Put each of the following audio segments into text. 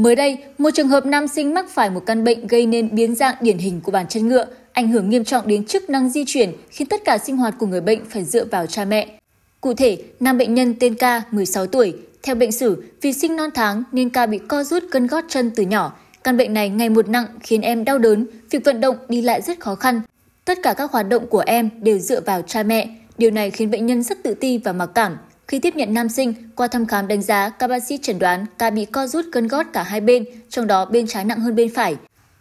Mới đây, một trường hợp nam sinh mắc phải một căn bệnh gây nên biến dạng điển hình của bàn chân ngựa, ảnh hưởng nghiêm trọng đến chức năng di chuyển khiến tất cả sinh hoạt của người bệnh phải dựa vào cha mẹ. Cụ thể, nam bệnh nhân tên K, 16 tuổi, theo bệnh sử, vì sinh non tháng nên Ca bị co rút cân gót chân từ nhỏ. Căn bệnh này ngày một nặng khiến em đau đớn, việc vận động đi lại rất khó khăn. Tất cả các hoạt động của em đều dựa vào cha mẹ, điều này khiến bệnh nhân rất tự ti và mặc cảm, khi tiếp nhận nam sinh, qua thăm khám đánh giá, các bác sĩ chẩn đoán ca bị co rút gân gót cả hai bên, trong đó bên trái nặng hơn bên phải.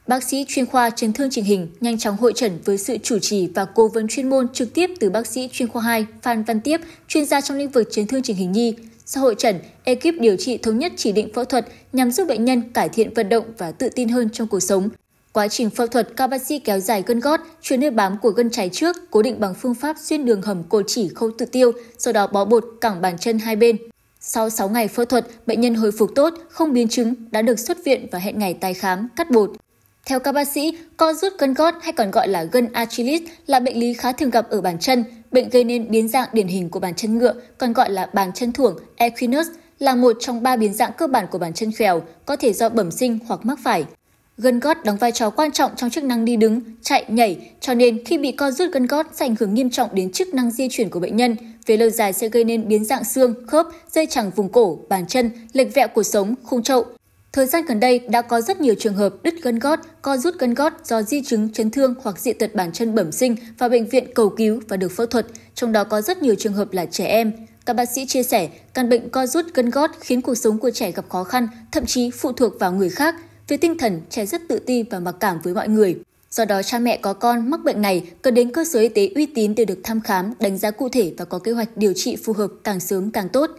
Bác sĩ chuyên khoa chấn thương chỉnh hình nhanh chóng hội trần với sự chủ trì và cố vấn chuyên môn trực tiếp từ bác sĩ chuyên khoa 2 Phan Văn Tiếp, chuyên gia trong lĩnh vực chấn thương chỉnh hình nhi. Sau hội trần, ekip điều trị thống nhất chỉ định phẫu thuật nhằm giúp bệnh nhân cải thiện vận động và tự tin hơn trong cuộc sống. Quá trình phẫu thuật, các bác sĩ kéo dài gân gót, chuyển nơi bám của gân trái trước, cố định bằng phương pháp xuyên đường hầm cổ chỉ khâu tự tiêu, sau đó bó bột cẳng bàn chân hai bên. Sau 6 ngày phẫu thuật, bệnh nhân hồi phục tốt, không biến chứng, đã được xuất viện và hẹn ngày tái khám, cắt bột. Theo các bác sĩ, co rút gân gót hay còn gọi là gân Achilles là bệnh lý khá thường gặp ở bàn chân. Bệnh gây nên biến dạng điển hình của bàn chân ngựa, còn gọi là bàn chân thủng Equinus, là một trong ba biến dạng cơ bản của bàn chân khèo, có thể do bẩm sinh hoặc mắc phải. Gân gót đóng vai trò quan trọng trong chức năng đi đứng, chạy, nhảy, cho nên khi bị co rút gân gót sẽ ảnh hưởng nghiêm trọng đến chức năng di chuyển của bệnh nhân. Về lâu dài sẽ gây nên biến dạng xương, khớp, dây chẳng vùng cổ, bàn chân, lệch vẹo cuộc sống, khung trậu. Thời gian gần đây đã có rất nhiều trường hợp đứt gân gót, co rút gân gót do di chứng chấn thương hoặc dị tật bàn chân bẩm sinh và bệnh viện cầu cứu và được phẫu thuật, trong đó có rất nhiều trường hợp là trẻ em. Các bác sĩ chia sẻ, căn bệnh co rút gân gót khiến cuộc sống của trẻ gặp khó khăn, thậm chí phụ thuộc vào người khác – về tinh thần, trẻ rất tự ti và mặc cảm với mọi người. Do đó, cha mẹ có con mắc bệnh này cần đến cơ sở y tế uy tín để được thăm khám, đánh giá cụ thể và có kế hoạch điều trị phù hợp càng sớm càng tốt.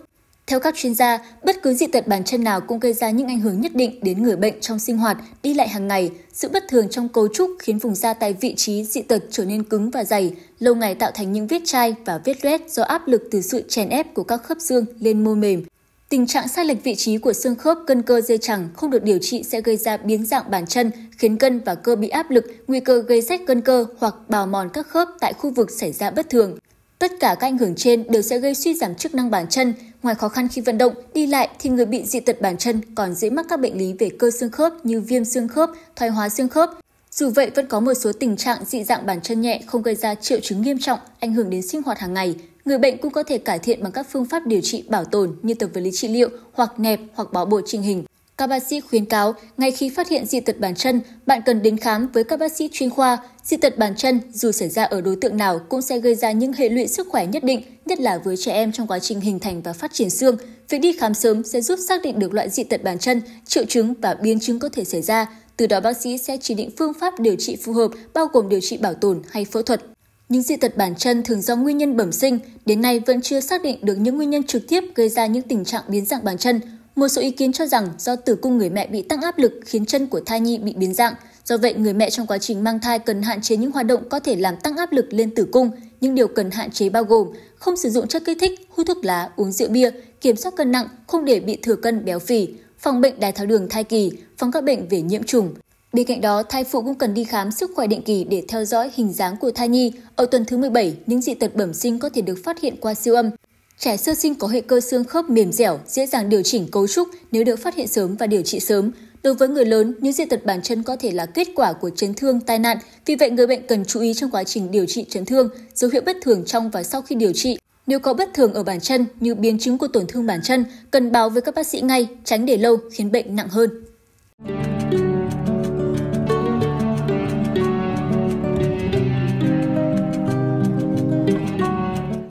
Theo các chuyên gia, bất cứ dị tật bàn chân nào cũng gây ra những ảnh hưởng nhất định đến người bệnh trong sinh hoạt, đi lại hàng ngày. Sự bất thường trong cấu trúc khiến vùng da tại vị trí dị tật trở nên cứng và dày, lâu ngày tạo thành những vết chai và vết loét do áp lực từ sự chèn ép của các khớp xương lên mô mềm, Tình trạng sai lệch vị trí của xương khớp cân cơ dây chẳng không được điều trị sẽ gây ra biến dạng bàn chân, khiến cân và cơ bị áp lực, nguy cơ gây rách cân cơ hoặc bào mòn các khớp tại khu vực xảy ra bất thường. Tất cả các ảnh hưởng trên đều sẽ gây suy giảm chức năng bàn chân. Ngoài khó khăn khi vận động, đi lại thì người bị dị tật bàn chân còn dễ mắc các bệnh lý về cơ xương khớp như viêm xương khớp, thoái hóa xương khớp. Dù vậy vẫn có một số tình trạng dị dạng bàn chân nhẹ không gây ra triệu chứng nghiêm trọng, ảnh hưởng đến sinh hoạt hàng ngày. Người bệnh cũng có thể cải thiện bằng các phương pháp điều trị bảo tồn như tập vật lý trị liệu hoặc nẹp hoặc bó bột trình hình. Các bác sĩ khuyến cáo, ngay khi phát hiện dị tật bàn chân, bạn cần đến khám với các bác sĩ chuyên khoa. Dị tật bàn chân dù xảy ra ở đối tượng nào cũng sẽ gây ra những hệ lụy sức khỏe nhất định, nhất là với trẻ em trong quá trình hình thành và phát triển xương. Việc đi khám sớm sẽ giúp xác định được loại dị tật bàn chân, triệu chứng và biến chứng có thể xảy ra. Từ đó bác sĩ sẽ chỉ định phương pháp điều trị phù hợp, bao gồm điều trị bảo tồn hay phẫu thuật. Những dị tật bản chân thường do nguyên nhân bẩm sinh, đến nay vẫn chưa xác định được những nguyên nhân trực tiếp gây ra những tình trạng biến dạng bàn chân. Một số ý kiến cho rằng do tử cung người mẹ bị tăng áp lực khiến chân của thai nhi bị biến dạng. Do vậy, người mẹ trong quá trình mang thai cần hạn chế những hoạt động có thể làm tăng áp lực lên tử cung. Những điều cần hạn chế bao gồm không sử dụng chất kích thích, hút thuốc lá, uống rượu bia, kiểm soát cân nặng, không để bị thừa cân béo phì, phòng bệnh đái tháo đường thai kỳ, phòng các bệnh về nhiễm trùng, Bên cạnh đó, thai phụ cũng cần đi khám sức khỏe định kỳ để theo dõi hình dáng của thai nhi. Ở tuần thứ 17, những dị tật bẩm sinh có thể được phát hiện qua siêu âm. Trẻ sơ sinh có hệ cơ xương khớp mềm dẻo, dễ dàng điều chỉnh cấu trúc nếu được phát hiện sớm và điều trị sớm. Đối với người lớn, những dị tật bàn chân có thể là kết quả của chấn thương, tai nạn. Vì vậy, người bệnh cần chú ý trong quá trình điều trị chấn thương, dấu hiệu bất thường trong và sau khi điều trị. Nếu có bất thường ở bàn chân như biến chứng của tổn thương bàn chân, cần báo với các bác sĩ ngay, tránh để lâu khiến bệnh nặng hơn.